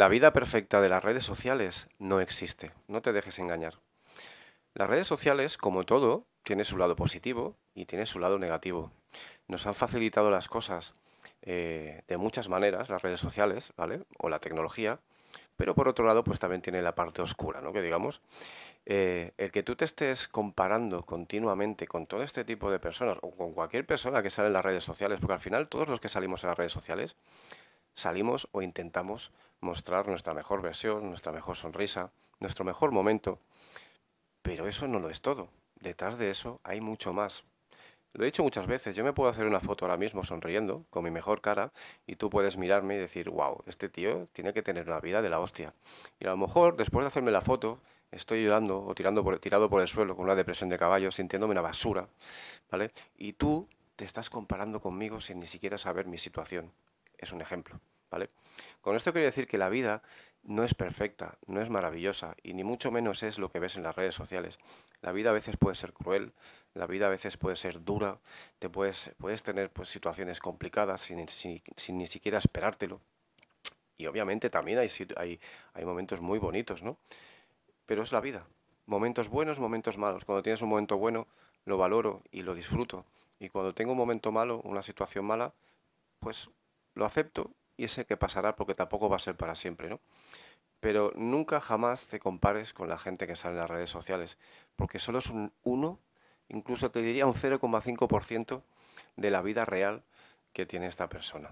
La vida perfecta de las redes sociales no existe, no te dejes engañar. Las redes sociales, como todo, tiene su lado positivo y tiene su lado negativo. Nos han facilitado las cosas eh, de muchas maneras, las redes sociales, ¿vale? O la tecnología, pero por otro lado, pues también tiene la parte oscura, ¿no? Que digamos, eh, el que tú te estés comparando continuamente con todo este tipo de personas o con cualquier persona que sale en las redes sociales, porque al final todos los que salimos en las redes sociales salimos o intentamos mostrar nuestra mejor versión, nuestra mejor sonrisa, nuestro mejor momento. Pero eso no lo es todo. Detrás de eso hay mucho más. Lo he dicho muchas veces, yo me puedo hacer una foto ahora mismo sonriendo, con mi mejor cara, y tú puedes mirarme y decir, wow, este tío tiene que tener una vida de la hostia. Y a lo mejor, después de hacerme la foto, estoy llorando o tirando por, tirado por el suelo con una depresión de caballo, sintiéndome una basura, ¿vale? Y tú te estás comparando conmigo sin ni siquiera saber mi situación es un ejemplo, ¿vale? Con esto quiero decir que la vida no es perfecta, no es maravillosa y ni mucho menos es lo que ves en las redes sociales. La vida a veces puede ser cruel, la vida a veces puede ser dura, te puedes, puedes tener pues, situaciones complicadas sin, ni siquiera esperártelo. Y obviamente también hay, hay, hay momentos muy bonitos, ¿no? Pero es la vida. Momentos buenos, momentos malos. Cuando tienes un momento bueno, lo valoro y lo disfruto. Y cuando tengo un momento malo, una situación mala, pues lo acepto y sé que pasará porque tampoco va a ser para siempre, Pero nunca jamás te compares con la gente que sale en las redes sociales, porque solo es un 1, incluso te diría un 0,5% de la vida real que tiene esta persona.